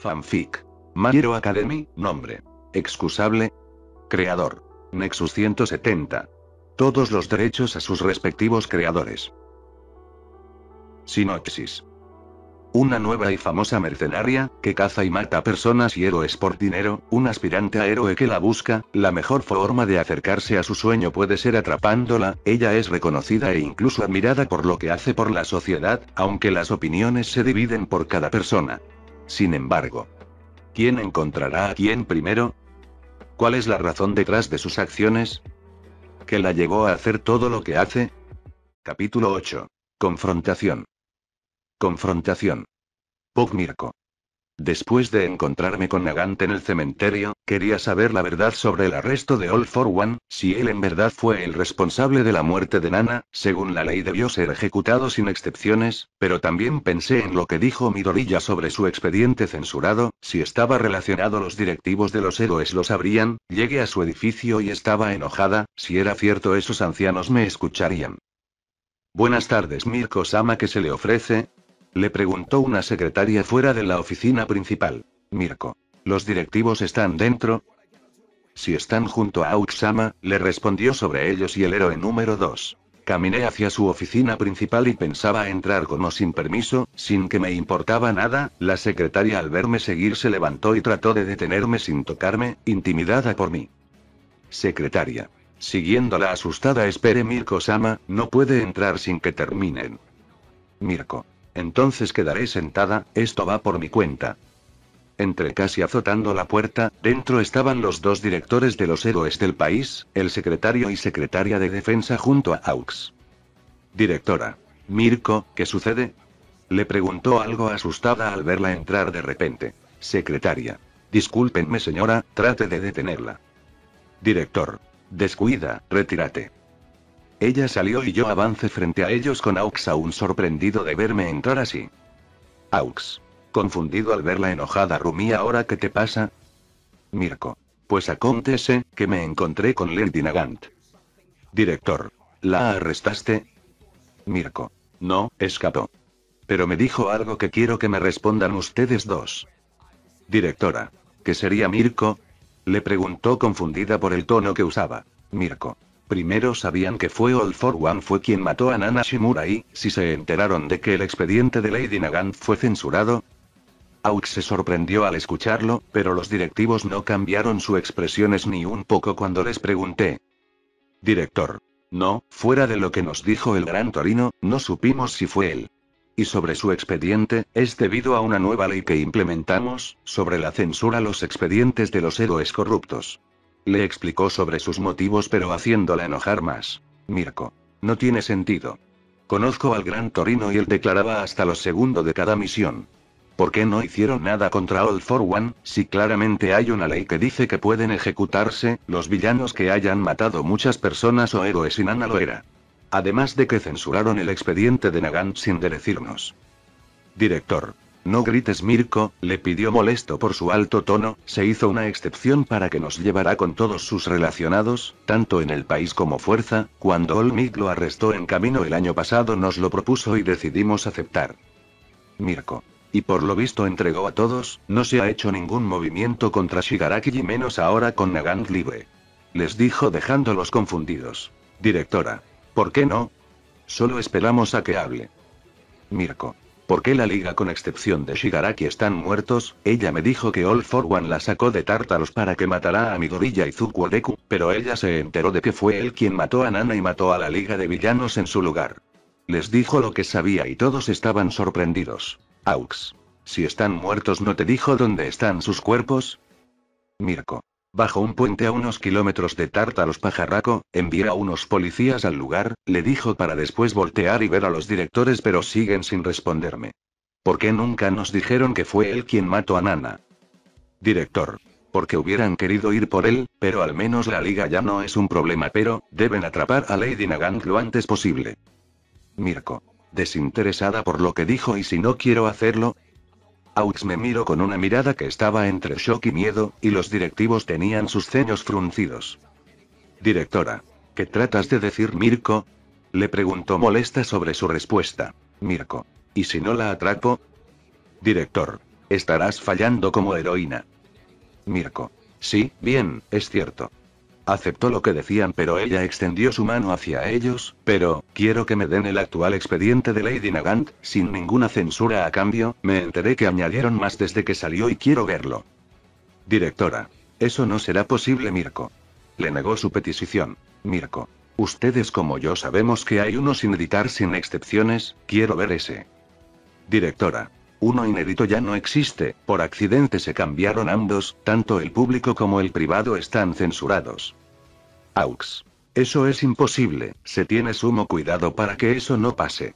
Fanfic. My Academy, nombre. Excusable. Creador. Nexus 170. Todos los derechos a sus respectivos creadores. Sinopsis. Una nueva y famosa mercenaria, que caza y mata personas y héroes por dinero, un aspirante a héroe que la busca, la mejor forma de acercarse a su sueño puede ser atrapándola, ella es reconocida e incluso admirada por lo que hace por la sociedad, aunque las opiniones se dividen por cada persona. Sin embargo, ¿quién encontrará a quién primero? ¿Cuál es la razón detrás de sus acciones? ¿Qué la llevó a hacer todo lo que hace? Capítulo 8. Confrontación. Confrontación. Pugmirko. Después de encontrarme con Nagant en el cementerio, quería saber la verdad sobre el arresto de All for One, si él en verdad fue el responsable de la muerte de Nana, según la ley debió ser ejecutado sin excepciones, pero también pensé en lo que dijo Midorilla sobre su expediente censurado, si estaba relacionado los directivos de los héroes lo sabrían, llegué a su edificio y estaba enojada, si era cierto esos ancianos me escucharían. Buenas tardes Mirko Sama que se le ofrece, le preguntó una secretaria fuera de la oficina principal. Mirko. ¿Los directivos están dentro? Si están junto a Auxama, le respondió sobre ellos y el héroe número 2. Caminé hacia su oficina principal y pensaba entrar como sin permiso, sin que me importaba nada, la secretaria al verme seguir se levantó y trató de detenerme sin tocarme, intimidada por mí. Secretaria. Siguiendo la asustada espere Mirko Sama, no puede entrar sin que terminen. Mirko. Entonces quedaré sentada, esto va por mi cuenta. Entre casi azotando la puerta, dentro estaban los dos directores de los héroes del país, el secretario y secretaria de defensa junto a Aux. Directora. Mirko, ¿qué sucede? Le preguntó algo asustada al verla entrar de repente. Secretaria. Discúlpenme señora, trate de detenerla. Director. Descuida, retírate. Ella salió y yo avance frente a ellos con Aux aún sorprendido de verme entrar así. Aux. Confundido al verla enojada Rumi ahora qué te pasa. Mirko. Pues acóntese, que me encontré con Lady Nagant. Director. ¿La arrestaste? Mirko. No, escapó. Pero me dijo algo que quiero que me respondan ustedes dos. Directora. ¿Qué sería Mirko? Le preguntó confundida por el tono que usaba. Mirko. Primero sabían que fue All for One fue quien mató a Nana Shimura y, si se enteraron de que el expediente de Lady Nagant fue censurado, Aux se sorprendió al escucharlo, pero los directivos no cambiaron su expresiones ni un poco cuando les pregunté. Director. No, fuera de lo que nos dijo el gran Torino, no supimos si fue él. Y sobre su expediente, es debido a una nueva ley que implementamos, sobre la censura a los expedientes de los héroes corruptos. Le explicó sobre sus motivos pero haciéndola enojar más. Mirko. No tiene sentido. Conozco al gran Torino y él declaraba hasta los segundo de cada misión. ¿Por qué no hicieron nada contra All for One, si claramente hay una ley que dice que pueden ejecutarse los villanos que hayan matado muchas personas o héroes y Nana lo era? Además de que censuraron el expediente de Nagant sin decirnos. Director. No grites Mirko, le pidió molesto por su alto tono, se hizo una excepción para que nos llevara con todos sus relacionados, tanto en el país como fuerza, cuando Olmig lo arrestó en camino el año pasado nos lo propuso y decidimos aceptar. Mirko. Y por lo visto entregó a todos, no se ha hecho ningún movimiento contra Shigaraki y menos ahora con Nagant libre. Les dijo dejándolos confundidos. Directora. ¿Por qué no? Solo esperamos a que hable. Mirko. ¿Por qué la liga con excepción de Shigaraki están muertos? Ella me dijo que All For One la sacó de tártaros para que matara a Midoriya y Deku, pero ella se enteró de que fue él quien mató a Nana y mató a la liga de villanos en su lugar. Les dijo lo que sabía y todos estaban sorprendidos. Aux. Si están muertos no te dijo dónde están sus cuerpos? Mirko. Bajo un puente a unos kilómetros de los Pajarraco, envié a unos policías al lugar, le dijo para después voltear y ver a los directores pero siguen sin responderme. ¿Por qué nunca nos dijeron que fue él quien mató a Nana? Director. Porque hubieran querido ir por él, pero al menos la liga ya no es un problema pero, deben atrapar a Lady Nagant lo antes posible. Mirko. Desinteresada por lo que dijo y si no quiero hacerlo, Aux me miró con una mirada que estaba entre shock y miedo, y los directivos tenían sus ceños fruncidos. Directora. ¿Qué tratas de decir, Mirko? Le preguntó molesta sobre su respuesta. Mirko. ¿Y si no la atrapo? Director. Estarás fallando como heroína. Mirko. Sí, bien, es cierto aceptó lo que decían, pero ella extendió su mano hacia ellos, pero, quiero que me den el actual expediente de Lady Nagant, sin ninguna censura a cambio, me enteré que añadieron más desde que salió y quiero verlo. Directora. Eso no será posible, Mirko. Le negó su petición. Mirko. Ustedes como yo sabemos que hay uno sin editar sin excepciones, quiero ver ese. Directora. Uno inédito ya no existe, por accidente se cambiaron ambos, tanto el público como el privado están censurados. Aux. Eso es imposible, se tiene sumo cuidado para que eso no pase.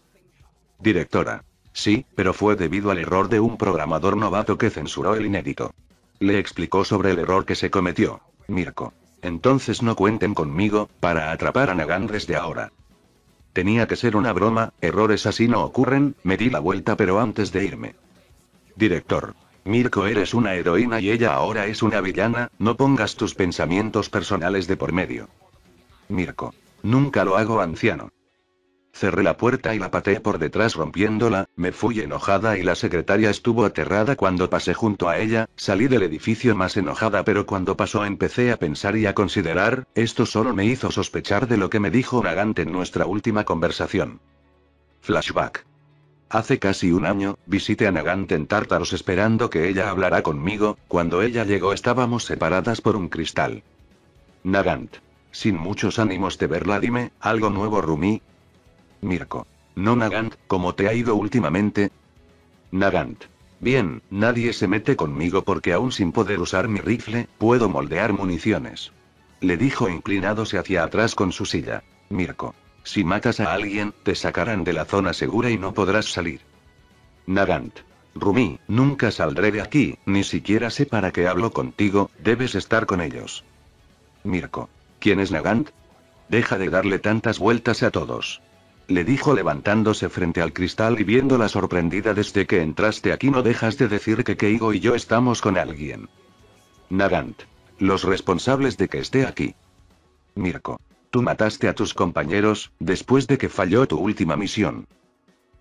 Directora. Sí, pero fue debido al error de un programador novato que censuró el inédito. Le explicó sobre el error que se cometió. Mirko. Entonces no cuenten conmigo, para atrapar a Nagan desde ahora. Tenía que ser una broma, errores así no ocurren, me di la vuelta pero antes de irme. Director. Mirko eres una heroína y ella ahora es una villana, no pongas tus pensamientos personales de por medio. Mirko. Nunca lo hago anciano. Cerré la puerta y la pateé por detrás rompiéndola, me fui enojada y la secretaria estuvo aterrada cuando pasé junto a ella, salí del edificio más enojada pero cuando pasó empecé a pensar y a considerar, esto solo me hizo sospechar de lo que me dijo Nagant en nuestra última conversación. Flashback. Hace casi un año, visité a Nagant en Tártaros esperando que ella hablara conmigo, cuando ella llegó estábamos separadas por un cristal. Nagant. Sin muchos ánimos de verla dime, algo nuevo Rumi, Mirko. No Nagant, ¿cómo te ha ido últimamente? Nagant. Bien, nadie se mete conmigo porque aún sin poder usar mi rifle, puedo moldear municiones. Le dijo inclinándose hacia atrás con su silla. Mirko. Si matas a alguien, te sacarán de la zona segura y no podrás salir. Nagant. Rumi, nunca saldré de aquí, ni siquiera sé para qué hablo contigo, debes estar con ellos. Mirko. ¿Quién es Nagant? Deja de darle tantas vueltas a todos le dijo levantándose frente al cristal y viéndola sorprendida desde que entraste aquí no dejas de decir que Keigo y yo estamos con alguien. Nagant. Los responsables de que esté aquí. Mirko. Tú mataste a tus compañeros, después de que falló tu última misión.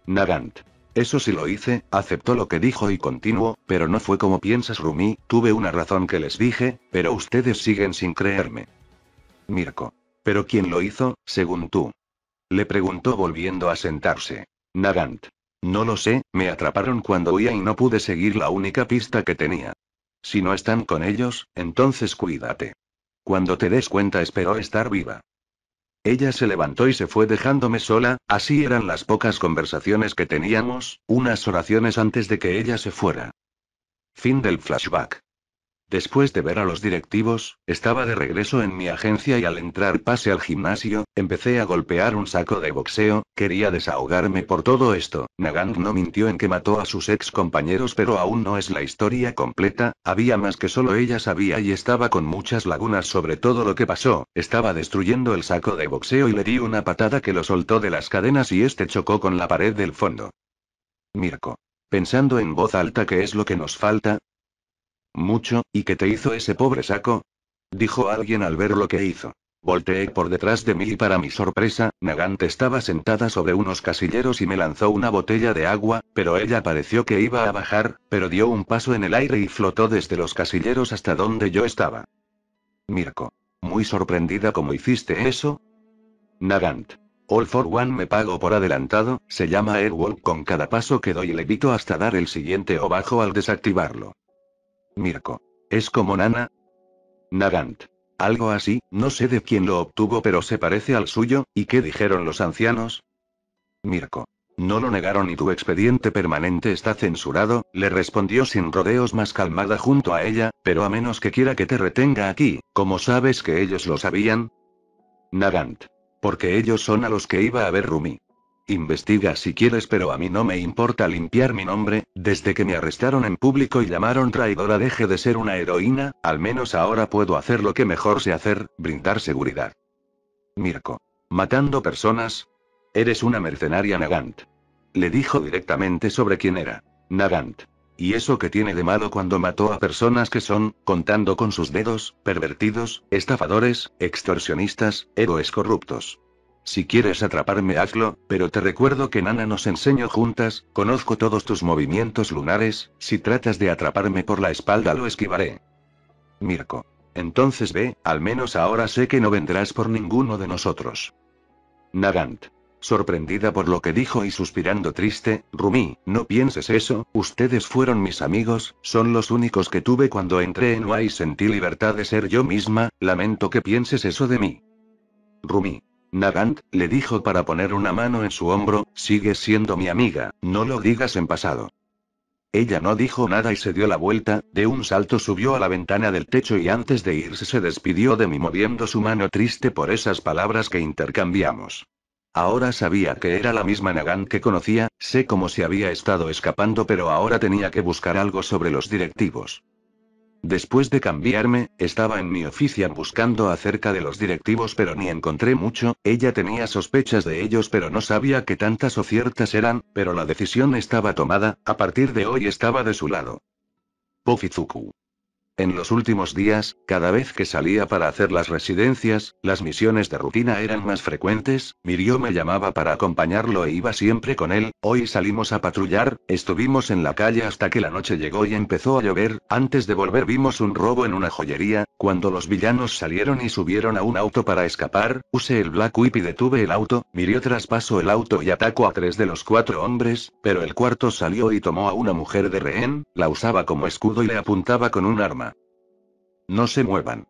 Nagant. Eso sí lo hice, aceptó lo que dijo y continuó, pero no fue como piensas Rumi, tuve una razón que les dije, pero ustedes siguen sin creerme. Mirko. Pero ¿quién lo hizo, según tú? Le preguntó volviendo a sentarse. Nagant. No lo sé, me atraparon cuando huía y no pude seguir la única pista que tenía. Si no están con ellos, entonces cuídate. Cuando te des cuenta espero estar viva. Ella se levantó y se fue dejándome sola, así eran las pocas conversaciones que teníamos, unas oraciones antes de que ella se fuera. Fin del flashback. Después de ver a los directivos, estaba de regreso en mi agencia y al entrar pase al gimnasio, empecé a golpear un saco de boxeo, quería desahogarme por todo esto. Nagant no mintió en que mató a sus ex compañeros pero aún no es la historia completa, había más que solo ella sabía y estaba con muchas lagunas sobre todo lo que pasó, estaba destruyendo el saco de boxeo y le di una patada que lo soltó de las cadenas y este chocó con la pared del fondo. Mirko. Pensando en voz alta qué es lo que nos falta, mucho, ¿y qué te hizo ese pobre saco? Dijo alguien al ver lo que hizo. Volteé por detrás de mí y para mi sorpresa, Nagant estaba sentada sobre unos casilleros y me lanzó una botella de agua, pero ella pareció que iba a bajar, pero dio un paso en el aire y flotó desde los casilleros hasta donde yo estaba. Mirko. Muy sorprendida como hiciste eso. Nagant. All for One me pago por adelantado, se llama Airwalk con cada paso que doy le evito hasta dar el siguiente o bajo al desactivarlo. Mirko. ¿Es como Nana? Nagant. Algo así, no sé de quién lo obtuvo pero se parece al suyo, ¿y qué dijeron los ancianos? Mirko. No lo negaron y tu expediente permanente está censurado, le respondió sin rodeos más calmada junto a ella, pero a menos que quiera que te retenga aquí, ¿cómo sabes que ellos lo sabían? Nagant. Porque ellos son a los que iba a ver Rumi. Investiga si quieres, pero a mí no me importa limpiar mi nombre, desde que me arrestaron en público y llamaron traidora deje de ser una heroína, al menos ahora puedo hacer lo que mejor sé hacer, brindar seguridad. Mirko. ¿Matando personas? Eres una mercenaria Nagant. Le dijo directamente sobre quién era. Nagant. ¿Y eso que tiene de malo cuando mató a personas que son, contando con sus dedos, pervertidos, estafadores, extorsionistas, héroes corruptos? Si quieres atraparme, hazlo, pero te recuerdo que Nana nos enseñó juntas, conozco todos tus movimientos lunares, si tratas de atraparme por la espalda lo esquivaré. Mirko. Entonces ve, al menos ahora sé que no vendrás por ninguno de nosotros. Nagant. Sorprendida por lo que dijo y suspirando triste, Rumi, no pienses eso, ustedes fueron mis amigos, son los únicos que tuve cuando entré en UA y sentí libertad de ser yo misma, lamento que pienses eso de mí. Rumi. Nagant, le dijo para poner una mano en su hombro, sigues siendo mi amiga, no lo digas en pasado. Ella no dijo nada y se dio la vuelta, de un salto subió a la ventana del techo y antes de irse se despidió de mí moviendo su mano triste por esas palabras que intercambiamos. Ahora sabía que era la misma Nagant que conocía, sé cómo se había estado escapando pero ahora tenía que buscar algo sobre los directivos. Después de cambiarme, estaba en mi oficina buscando acerca de los directivos pero ni encontré mucho, ella tenía sospechas de ellos pero no sabía que tantas o ciertas eran, pero la decisión estaba tomada, a partir de hoy estaba de su lado. Pofizuku. En los últimos días, cada vez que salía para hacer las residencias, las misiones de rutina eran más frecuentes, Mirio me llamaba para acompañarlo e iba siempre con él, hoy salimos a patrullar, estuvimos en la calle hasta que la noche llegó y empezó a llover, antes de volver vimos un robo en una joyería, cuando los villanos salieron y subieron a un auto para escapar, usé el Black Whip y detuve el auto, Mirio traspasó el auto y atacó a tres de los cuatro hombres, pero el cuarto salió y tomó a una mujer de rehén, la usaba como escudo y le apuntaba con un arma. No se muevan.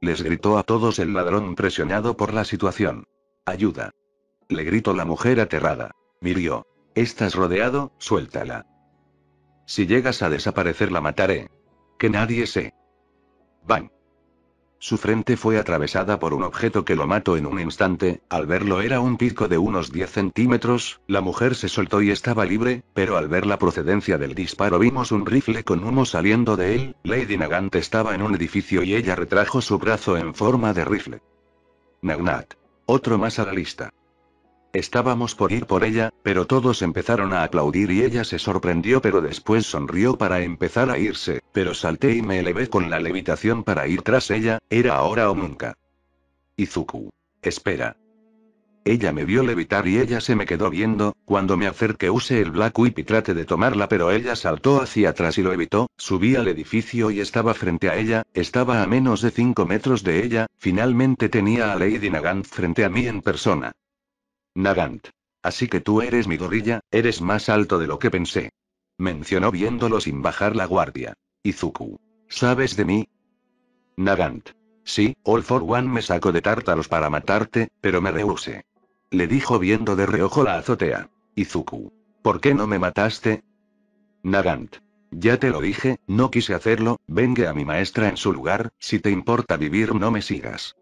Les gritó a todos el ladrón presionado por la situación. Ayuda. Le gritó la mujer aterrada. Mirió. Estás rodeado, suéltala. Si llegas a desaparecer la mataré. Que nadie se. Van". Su frente fue atravesada por un objeto que lo mató en un instante, al verlo era un pico de unos 10 centímetros, la mujer se soltó y estaba libre, pero al ver la procedencia del disparo vimos un rifle con humo saliendo de él, Lady Nagant estaba en un edificio y ella retrajo su brazo en forma de rifle. Nagnat. Otro más a la lista. Estábamos por ir por ella, pero todos empezaron a aplaudir y ella se sorprendió pero después sonrió para empezar a irse, pero salté y me elevé con la levitación para ir tras ella, era ahora o nunca. Izuku. Espera. Ella me vio levitar y ella se me quedó viendo, cuando me acerqué use el Black Whip y trate de tomarla pero ella saltó hacia atrás y lo evitó, subí al edificio y estaba frente a ella, estaba a menos de 5 metros de ella, finalmente tenía a Lady Nagant frente a mí en persona. Nagant. Así que tú eres mi gorilla, eres más alto de lo que pensé. Mencionó viéndolo sin bajar la guardia. Izuku. ¿Sabes de mí? Nagant. Sí, All for One me sacó de tártaros para matarte, pero me rehuse. Le dijo viendo de reojo la azotea. Izuku. ¿Por qué no me mataste? Nagant. Ya te lo dije, no quise hacerlo, Venga a mi maestra en su lugar, si te importa vivir no me sigas.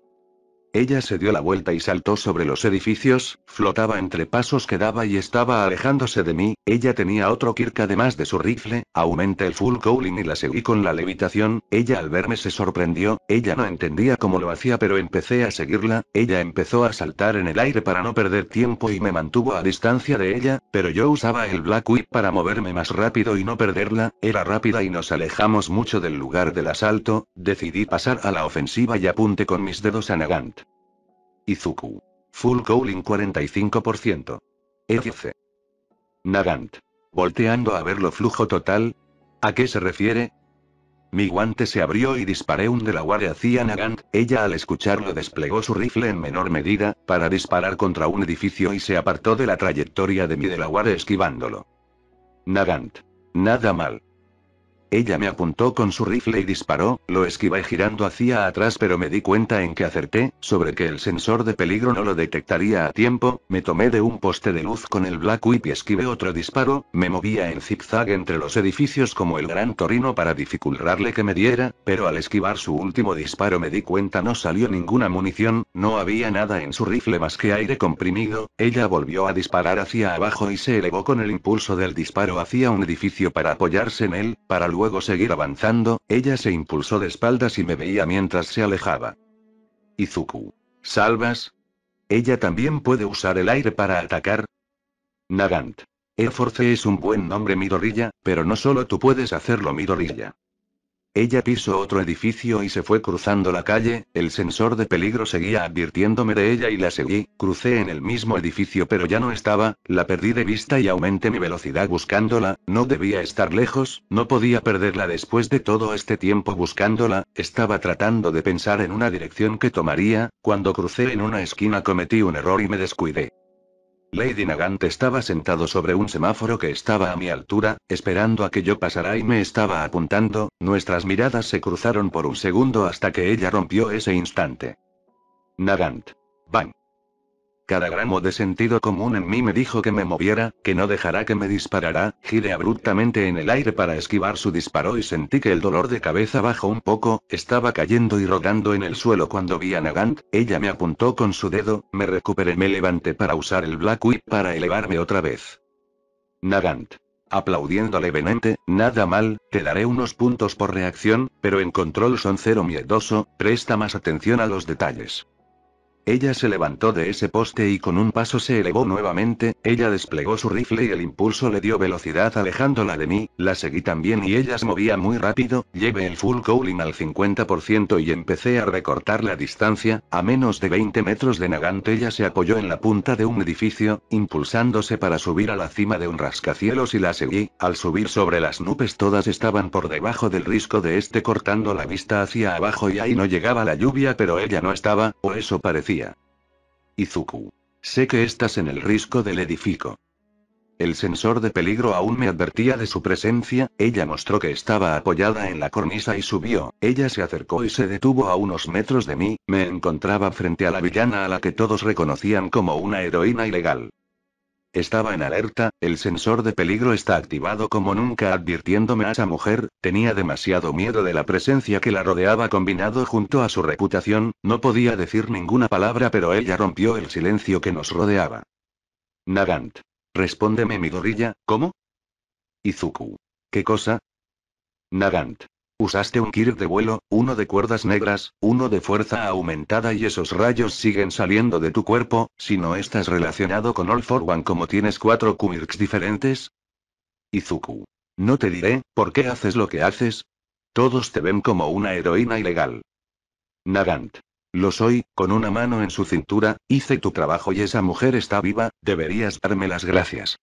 Ella se dio la vuelta y saltó sobre los edificios, flotaba entre pasos que daba y estaba alejándose de mí, ella tenía otro Kirk además de su rifle, aumenté el full cooling y la seguí con la levitación, ella al verme se sorprendió, ella no entendía cómo lo hacía pero empecé a seguirla, ella empezó a saltar en el aire para no perder tiempo y me mantuvo a distancia de ella, pero yo usaba el Black Whip para moverme más rápido y no perderla, era rápida y nos alejamos mucho del lugar del asalto, decidí pasar a la ofensiva y apunté con mis dedos a Nagant. Izuku. Full Cooling 45%. dice Nagant. Volteando a ver lo flujo total. ¿A qué se refiere? Mi guante se abrió y disparé un delaware hacia Nagant, ella al escucharlo desplegó su rifle en menor medida, para disparar contra un edificio y se apartó de la trayectoria de mi delaware esquivándolo. Nagant. Nada mal. Ella me apuntó con su rifle y disparó, lo esquivé girando hacia atrás pero me di cuenta en que acerté, sobre que el sensor de peligro no lo detectaría a tiempo, me tomé de un poste de luz con el Black Whip y esquivé otro disparo, me movía en zigzag entre los edificios como el gran torino para dificultarle que me diera, pero al esquivar su último disparo me di cuenta no salió ninguna munición, no había nada en su rifle más que aire comprimido, ella volvió a disparar hacia abajo y se elevó con el impulso del disparo hacia un edificio para apoyarse en él, para luego luego seguir avanzando, ella se impulsó de espaldas y me veía mientras se alejaba. Izuku. ¿Salvas? ¿Ella también puede usar el aire para atacar? Nagant. Air Force es un buen nombre Midorilla, pero no solo tú puedes hacerlo Midorilla. Ella pisó otro edificio y se fue cruzando la calle, el sensor de peligro seguía advirtiéndome de ella y la seguí, crucé en el mismo edificio pero ya no estaba, la perdí de vista y aumenté mi velocidad buscándola, no debía estar lejos, no podía perderla después de todo este tiempo buscándola, estaba tratando de pensar en una dirección que tomaría, cuando crucé en una esquina cometí un error y me descuidé. Lady Nagant estaba sentado sobre un semáforo que estaba a mi altura, esperando a que yo pasara y me estaba apuntando, nuestras miradas se cruzaron por un segundo hasta que ella rompió ese instante. Nagant. Bang. Cada gramo de sentido común en mí me dijo que me moviera, que no dejará que me disparara, Giré abruptamente en el aire para esquivar su disparo y sentí que el dolor de cabeza bajó un poco, estaba cayendo y rodando en el suelo cuando vi a Nagant, ella me apuntó con su dedo, me recuperé, me levanté para usar el Black Whip para elevarme otra vez. Nagant. Aplaudiendo levemente, nada mal, te daré unos puntos por reacción, pero en control son cero miedoso, presta más atención a los detalles. Ella se levantó de ese poste y con un paso se elevó nuevamente, ella desplegó su rifle y el impulso le dio velocidad alejándola de mí, la seguí también y ella se movía muy rápido, llevé el full cooling al 50% y empecé a recortar la distancia, a menos de 20 metros de Nagant ella se apoyó en la punta de un edificio, impulsándose para subir a la cima de un rascacielos y la seguí, al subir sobre las nubes todas estaban por debajo del risco de este cortando la vista hacia abajo y ahí no llegaba la lluvia pero ella no estaba, o eso parecía. Izuku. Sé que estás en el risco del edificio. El sensor de peligro aún me advertía de su presencia, ella mostró que estaba apoyada en la cornisa y subió, ella se acercó y se detuvo a unos metros de mí, me encontraba frente a la villana a la que todos reconocían como una heroína ilegal. Estaba en alerta, el sensor de peligro está activado como nunca advirtiéndome a esa mujer, tenía demasiado miedo de la presencia que la rodeaba combinado junto a su reputación, no podía decir ninguna palabra pero ella rompió el silencio que nos rodeaba. Nagant. Respóndeme mi gorrilla, ¿cómo? Izuku. ¿Qué cosa? Nagant. Usaste un kir de vuelo, uno de cuerdas negras, uno de fuerza aumentada y esos rayos siguen saliendo de tu cuerpo, si no estás relacionado con All for One como tienes cuatro Kumirks diferentes. Izuku. No te diré, ¿por qué haces lo que haces? Todos te ven como una heroína ilegal. Nagant. Lo soy, con una mano en su cintura, hice tu trabajo y esa mujer está viva, deberías darme las gracias.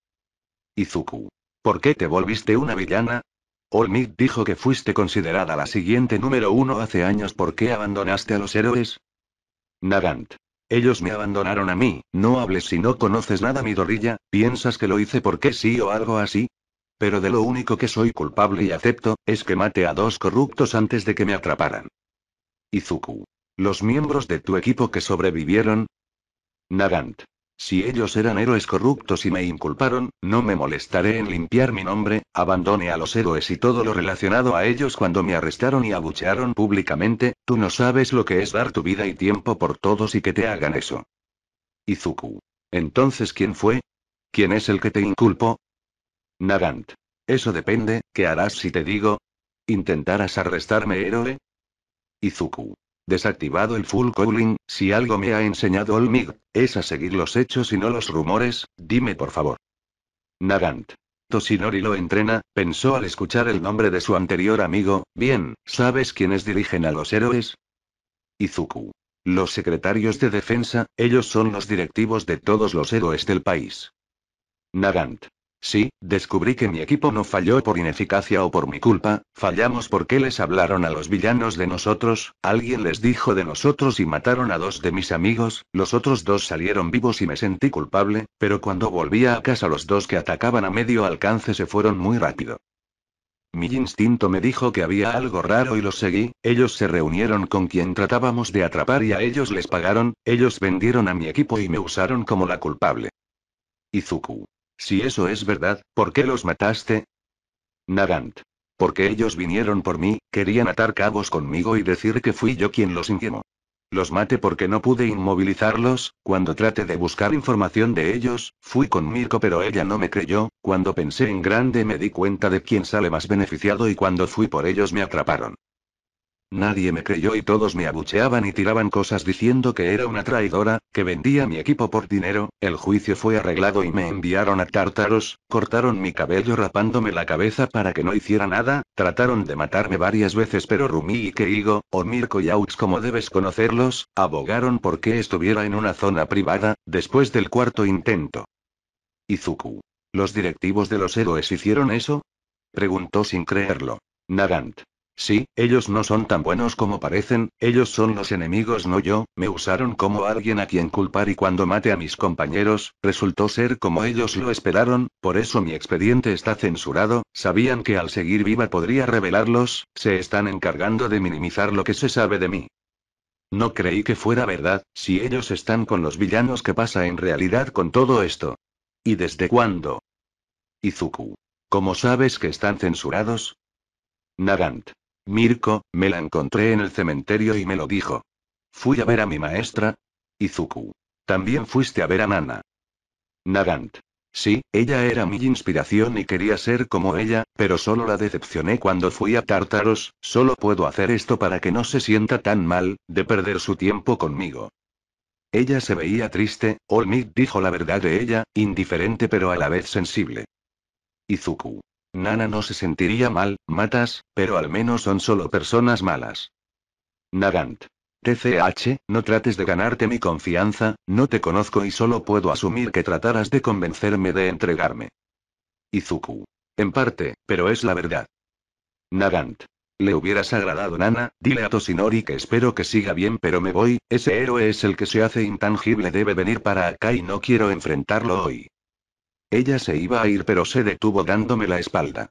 Izuku. ¿Por qué te volviste una villana? Olmid dijo que fuiste considerada la siguiente número uno hace años. ¿Por qué abandonaste a los héroes? Nagant. Ellos me abandonaron a mí, no hables si no conoces nada mi dorilla, piensas que lo hice porque sí o algo así. Pero de lo único que soy culpable y acepto, es que mate a dos corruptos antes de que me atraparan. Izuku. Los miembros de tu equipo que sobrevivieron. Nagant. Si ellos eran héroes corruptos y me inculparon, no me molestaré en limpiar mi nombre, abandone a los héroes y todo lo relacionado a ellos cuando me arrestaron y abuchearon públicamente, tú no sabes lo que es dar tu vida y tiempo por todos y que te hagan eso. Izuku. Entonces, ¿quién fue? ¿Quién es el que te inculpó? Nagant. Eso depende, ¿qué harás si te digo? ¿Intentarás arrestarme, héroe? Izuku. Desactivado el full calling, si algo me ha enseñado Olmig, es a seguir los hechos y no los rumores, dime por favor. Nagant. Toshinori lo entrena, pensó al escuchar el nombre de su anterior amigo, bien, ¿sabes quiénes dirigen a los héroes? Izuku. Los secretarios de defensa, ellos son los directivos de todos los héroes del país. Nagant. Sí, descubrí que mi equipo no falló por ineficacia o por mi culpa, fallamos porque les hablaron a los villanos de nosotros, alguien les dijo de nosotros y mataron a dos de mis amigos, los otros dos salieron vivos y me sentí culpable, pero cuando volvía a casa los dos que atacaban a medio alcance se fueron muy rápido. Mi instinto me dijo que había algo raro y los seguí, ellos se reunieron con quien tratábamos de atrapar y a ellos les pagaron, ellos vendieron a mi equipo y me usaron como la culpable. Izuku. Si eso es verdad, ¿por qué los mataste? Nagant. Porque ellos vinieron por mí, querían atar cabos conmigo y decir que fui yo quien los inquiemó. Los maté porque no pude inmovilizarlos, cuando traté de buscar información de ellos, fui con Mirko pero ella no me creyó, cuando pensé en grande me di cuenta de quién sale más beneficiado y cuando fui por ellos me atraparon. Nadie me creyó y todos me abucheaban y tiraban cosas diciendo que era una traidora, que vendía mi equipo por dinero, el juicio fue arreglado y me enviaron a Tártaros, cortaron mi cabello rapándome la cabeza para que no hiciera nada, trataron de matarme varias veces pero Rumi y Keigo, o Mirko yauts como debes conocerlos, abogaron porque estuviera en una zona privada, después del cuarto intento. Izuku. ¿Los directivos de los héroes hicieron eso? Preguntó sin creerlo. Nagant. Sí, ellos no son tan buenos como parecen, ellos son los enemigos, no yo, me usaron como alguien a quien culpar y cuando mate a mis compañeros, resultó ser como ellos lo esperaron, por eso mi expediente está censurado, sabían que al seguir viva podría revelarlos, se están encargando de minimizar lo que se sabe de mí. No creí que fuera verdad, si ellos están con los villanos, ¿qué pasa en realidad con todo esto? ¿Y desde cuándo? Izuku. ¿Cómo sabes que están censurados? Nagant. Mirko, me la encontré en el cementerio y me lo dijo. Fui a ver a mi maestra. Izuku. También fuiste a ver a Nana. Nagant. Sí, ella era mi inspiración y quería ser como ella, pero solo la decepcioné cuando fui a Tartaros, solo puedo hacer esto para que no se sienta tan mal, de perder su tiempo conmigo. Ella se veía triste, Olmid dijo la verdad de ella, indiferente pero a la vez sensible. Izuku. Nana no se sentiría mal, matas, pero al menos son solo personas malas. Nagant. TCH, no trates de ganarte mi confianza, no te conozco y solo puedo asumir que trataras de convencerme de entregarme. Izuku. En parte, pero es la verdad. Nagant. Le hubieras agradado, Nana, dile a Toshinori que espero que siga bien, pero me voy, ese héroe es el que se hace intangible, debe venir para acá y no quiero enfrentarlo hoy. Ella se iba a ir pero se detuvo dándome la espalda.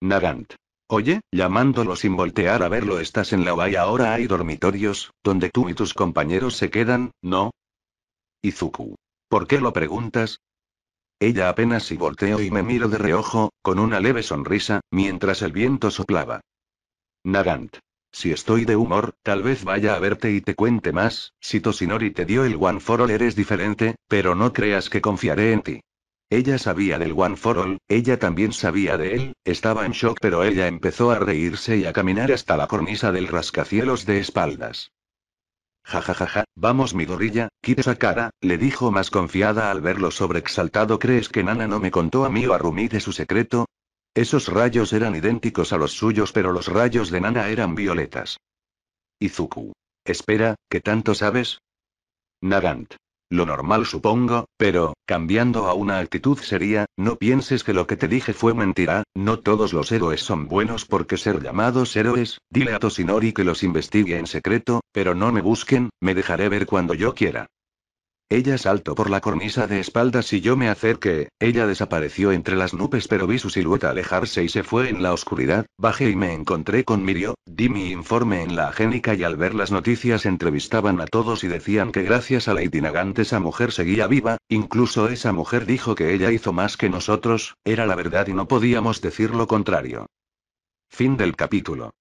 Nagant. Oye, llamándolo sin voltear a verlo, estás en la valla, ahora hay dormitorios, donde tú y tus compañeros se quedan, ¿no? Izuku. ¿Por qué lo preguntas? Ella apenas si volteo y me miro de reojo, con una leve sonrisa, mientras el viento soplaba. Nagant. Si estoy de humor, tal vez vaya a verte y te cuente más, si Tosinori te dio el One for All eres diferente, pero no creas que confiaré en ti. Ella sabía del One for All, ella también sabía de él, estaba en shock pero ella empezó a reírse y a caminar hasta la cornisa del rascacielos de espaldas. Ja ja ja vamos mi gorilla, quita esa cara, le dijo más confiada al verlo sobreexaltado. ¿Crees que Nana no me contó a mí o a de su secreto? Esos rayos eran idénticos a los suyos pero los rayos de Nana eran violetas. Izuku. Espera, ¿qué tanto sabes? Nagant. Lo normal supongo, pero, cambiando a una actitud sería: no pienses que lo que te dije fue mentira, no todos los héroes son buenos porque ser llamados héroes, dile a Toshinori que los investigue en secreto, pero no me busquen, me dejaré ver cuando yo quiera. Ella saltó por la cornisa de espaldas y yo me acerqué, ella desapareció entre las nubes pero vi su silueta alejarse y se fue en la oscuridad, bajé y me encontré con Mirio, di mi informe en la agénica y al ver las noticias entrevistaban a todos y decían que gracias a la Nagant esa mujer seguía viva, incluso esa mujer dijo que ella hizo más que nosotros, era la verdad y no podíamos decir lo contrario. Fin del capítulo.